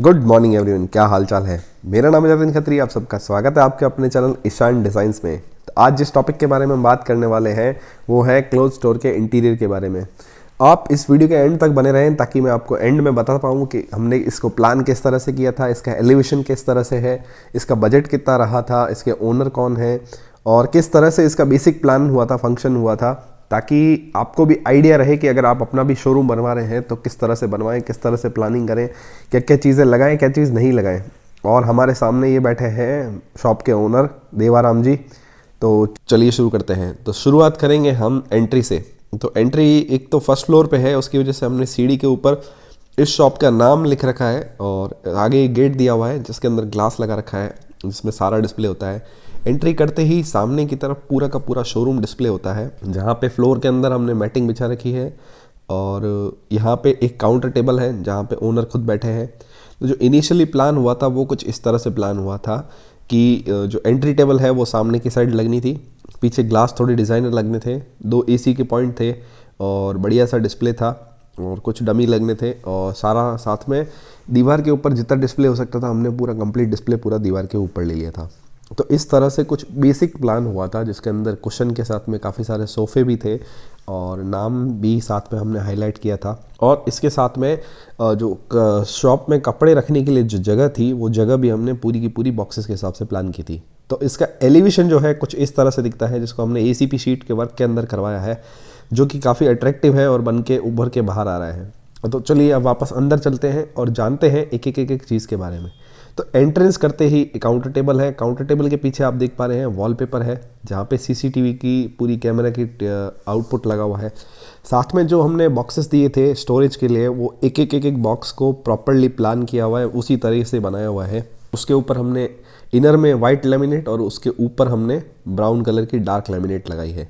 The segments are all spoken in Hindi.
गुड मॉर्निंग एवरीवन क्या हाल चाल है मेरा नाम है जतिन खत्री आप सबका स्वागत है आपके अपने चैनल ईशान डिज़ाइंस में तो आज जिस टॉपिक के बारे में हम बात करने वाले हैं वो है क्लोथ स्टोर के इंटीरियर के बारे में आप इस वीडियो के एंड तक बने रहें ताकि मैं आपको एंड में बता पाऊँ कि हमने इसको प्लान किस तरह से किया था इसका एलिवेशन किस तरह से है इसका बजट कितना रहा था इसके ओनर कौन है और किस तरह से इसका बेसिक प्लान हुआ था फंक्शन हुआ था ताकि आपको भी आइडिया रहे कि अगर आप अपना भी शोरूम बनवा रहे हैं तो किस तरह से बनवाएं किस तरह से प्लानिंग करें क्या क्या चीज़ें लगाएं क्या चीज़ नहीं लगाएं और हमारे सामने ये बैठे हैं शॉप के ओनर देवाराम जी तो चलिए शुरू करते हैं तो शुरुआत करेंगे हम एंट्री से तो एंट्री एक तो फर्स्ट फ्लोर पे है उसकी वजह से हमने सीढ़ी के ऊपर इस शॉप का नाम लिख रखा है और आगे गेट दिया हुआ है जिसके अंदर ग्लास लगा रखा है जिसमें सारा डिस्प्ले होता है एंट्री करते ही सामने की तरफ पूरा का पूरा शोरूम डिस्प्ले होता है जहाँ पे फ्लोर के अंदर हमने मैटिंग बिछा रखी है और यहाँ पे एक काउंटर टेबल है जहाँ पे ओनर खुद बैठे हैं तो जो इनिशियली प्लान हुआ था वो कुछ इस तरह से प्लान हुआ था कि जो एंट्री टेबल है वो सामने की साइड लगनी थी पीछे ग्लास थोड़े डिज़ाइनर लगने थे दो ए के पॉइंट थे और बढ़िया सा डिस्प्ले था और कुछ डमी लगने थे और सारा साथ में दीवार के ऊपर जितना डिस्प्ले हो सकता था हमने पूरा कंप्लीट डिस्प्ले पूरा दीवार के ऊपर ले लिया था तो इस तरह से कुछ बेसिक प्लान हुआ था जिसके अंदर कुशन के साथ में काफ़ी सारे सोफ़े भी थे और नाम भी साथ में हमने हाईलाइट किया था और इसके साथ में जो शॉप में कपड़े रखने के लिए जो जगह थी वो जगह भी हमने पूरी की पूरी बॉक्सेस के हिसाब से प्लान की थी तो इसका एलिवेशन जो है कुछ इस तरह से दिखता है जिसको हमने ए शीट के वर्क के अंदर करवाया है जो कि काफ़ी अट्रैक्टिव है और बन के उभर के बाहर आ रहा है तो चलिए अब वापस अंदर चलते हैं और जानते हैं एक एक एक, एक चीज़ के बारे में तो एंट्रेंस करते ही काउंटर टेबल है काउंटर टेबल के पीछे आप देख पा रहे हैं वॉलपेपर है जहाँ पे सीसीटीवी की पूरी कैमरा की आउटपुट लगा हुआ है साथ में जो हमने बॉक्सेस दिए थे स्टोरेज के लिए वो एक एक एक एक बॉक्स को प्रॉपरली प्लान किया हुआ है उसी तरह से बनाया हुआ है उसके ऊपर हमने इनर में वाइट लेमिनेट और उसके ऊपर हमने ब्राउन कलर की डार्क लेमिनेट लगाई है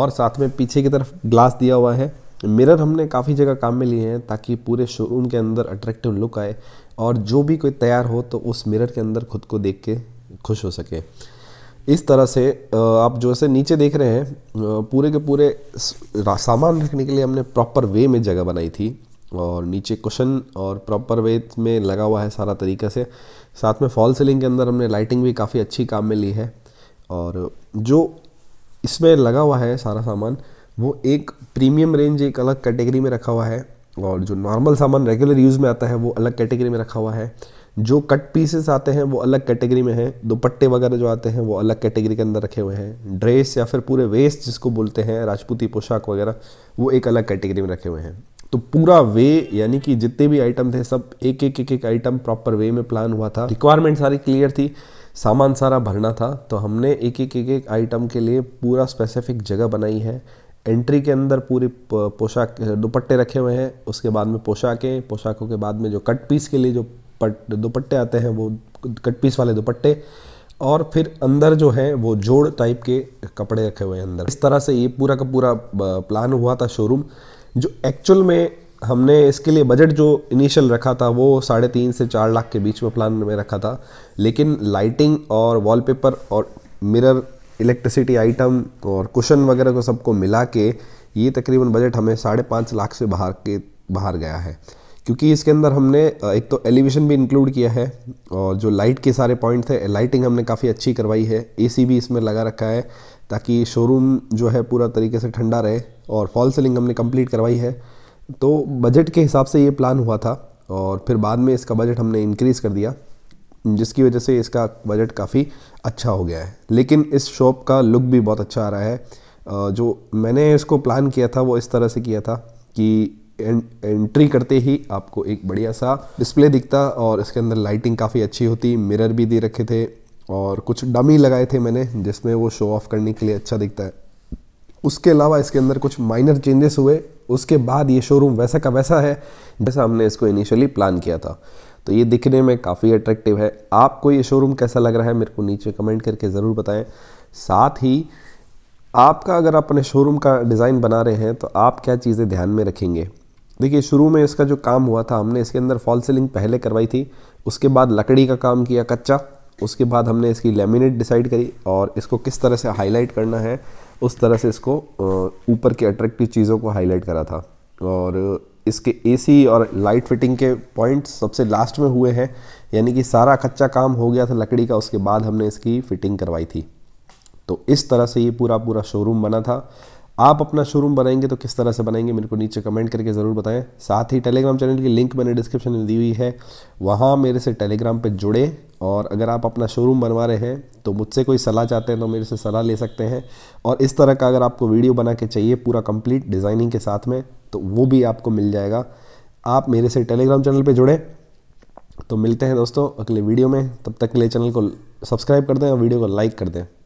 और साथ में पीछे की तरफ ग्लास दिया हुआ है मिरर हमने काफ़ी जगह काम में लिए हैं ताकि पूरे शोरूम के अंदर अट्रैक्टिव लुक आए और जो भी कोई तैयार हो तो उस मिरर के अंदर खुद को देख के खुश हो सके इस तरह से आप जो से नीचे देख रहे हैं पूरे के पूरे सामान रखने के लिए हमने प्रॉपर वे में जगह बनाई थी और नीचे कुशन और प्रॉपर वे में लगा हुआ है सारा तरीके से साथ में फॉल सीलिंग के अंदर हमने लाइटिंग भी काफ़ी अच्छी काम में ली है और जो इसमें लगा हुआ है सारा सामान वो एक प्रीमियम रेंज एक अलग कैटेगरी में रखा हुआ है और जो नॉर्मल सामान रेगुलर यूज़ में आता है वो अलग कैटेगरी में रखा हुआ है जो कट पीसेस आते हैं वो अलग कैटेगरी में है दुपट्टे वगैरह जो आते हैं वो अलग कैटेगरी के अंदर रखे हुए हैं ड्रेस या फिर पूरे वेस्ट जिसको बोलते हैं राजपूती पोशाक वगैरह वो एक अलग कैटेगरी में रखे हुए हैं तो पूरा वे यानी कि जितने भी आइटम थे सब एक एक एक एक आइटम प्रॉपर वे में प्लान हुआ था रिक्वायरमेंट सारी क्लियर थी सामान सारा भरना था तो हमने एक एक एक एक आइटम के लिए पूरा स्पेसिफिक जगह बनाई है एंट्री के अंदर पूरी पोशाक दुपट्टे रखे हुए हैं उसके बाद में पोशाकें पोशाकों के बाद में जो कट पीस के लिए जो पट दुपट्टे आते हैं वो कट पीस वाले दुपट्टे और फिर अंदर जो है वो जोड़ टाइप के कपड़े रखे हुए हैं अंदर इस तरह से ये पूरा का पूरा प्लान हुआ था शोरूम जो एक्चुअल में हमने इसके लिए बजट जो इनिशियल रखा था वो साढ़े तीन से चार लाख के बीच में प्लान में रखा था लेकिन लाइटिंग और वॉलपेपर और मिरर इलेक्ट्रिसिटी आइटम और कुशन वगैरह को सबको मिला के ये तकरीबन बजट हमें साढ़े पाँच लाख से बाहर के बाहर गया है क्योंकि इसके अंदर हमने एक तो एलिवेशन भी इंक्लूड किया है और जो लाइट के सारे पॉइंट थे लाइटिंग हमने काफ़ी अच्छी करवाई है ए भी इसमें लगा रखा है ताकि शोरूम जो है पूरा तरीके से ठंडा रहे और फॉल सीलिंग हमने कम्प्लीट करवाई है तो बजट के हिसाब से ये प्लान हुआ था और फिर बाद में इसका बजट हमने इंक्रीज़ कर दिया जिसकी वजह से इसका बजट काफ़ी अच्छा हो गया है लेकिन इस शॉप का लुक भी बहुत अच्छा आ रहा है जो मैंने इसको प्लान किया था वो इस तरह से किया था कि एंट्री करते ही आपको एक बढ़िया सा डिस्प्ले दिखता और इसके अंदर लाइटिंग काफ़ी अच्छी होती मिरर भी दे रखे थे और कुछ डमी लगाए थे मैंने जिसमें वो शो ऑफ करने के लिए अच्छा दिखता है उसके अलावा इसके अंदर कुछ माइनर चेंजेस हुए उसके बाद ये शोरूम वैसा का वैसा है जैसा हमने इसको इनिशियली प्लान किया था तो ये दिखने में काफ़ी अट्रैक्टिव है आपको ये शोरूम कैसा लग रहा है मेरे को नीचे कमेंट करके ज़रूर बताएं साथ ही आपका अगर अपने शोरूम का डिज़ाइन बना रहे हैं तो आप क्या चीज़ें ध्यान में रखेंगे देखिए शुरू में इसका जो काम हुआ था हमने इसके अंदर फॉल सीलिंग पहले करवाई थी उसके बाद लकड़ी का काम किया कच्चा उसके बाद हमने इसकी लेमिनेट डिसाइड करी और इसको किस तरह से हाईलाइट करना है उस तरह से इसको ऊपर की अट्रैक्टिव चीज़ों को हाईलाइट करा था और इसके एसी और लाइट फिटिंग के पॉइंट सबसे लास्ट में हुए हैं यानी कि सारा कच्चा काम हो गया था लकड़ी का उसके बाद हमने इसकी फिटिंग करवाई थी तो इस तरह से ये पूरा पूरा शोरूम बना था आप अपना शोरूम बनाएंगे तो किस तरह से बनाएंगे मेरे को नीचे कमेंट करके ज़रूर बताएं साथ ही टेलीग्राम चैनल की लिंक मैंने डिस्क्रिप्शन में दी हुई है वहाँ मेरे से टेलीग्राम पे जुड़े और अगर आप अपना शोरूम बनवा रहे हैं तो मुझसे कोई सलाह चाहते हैं तो मेरे से सलाह ले सकते हैं और इस तरह का अगर आपको वीडियो बना के चाहिए पूरा कंप्लीट डिज़ाइनिंग के साथ में तो वो भी आपको मिल जाएगा आप मेरे से टेलीग्राम चैनल पर जुड़े तो मिलते हैं दोस्तों अगले वीडियो में तब तक के लिए चैनल को सब्सक्राइब कर दें और वीडियो को लाइक कर दें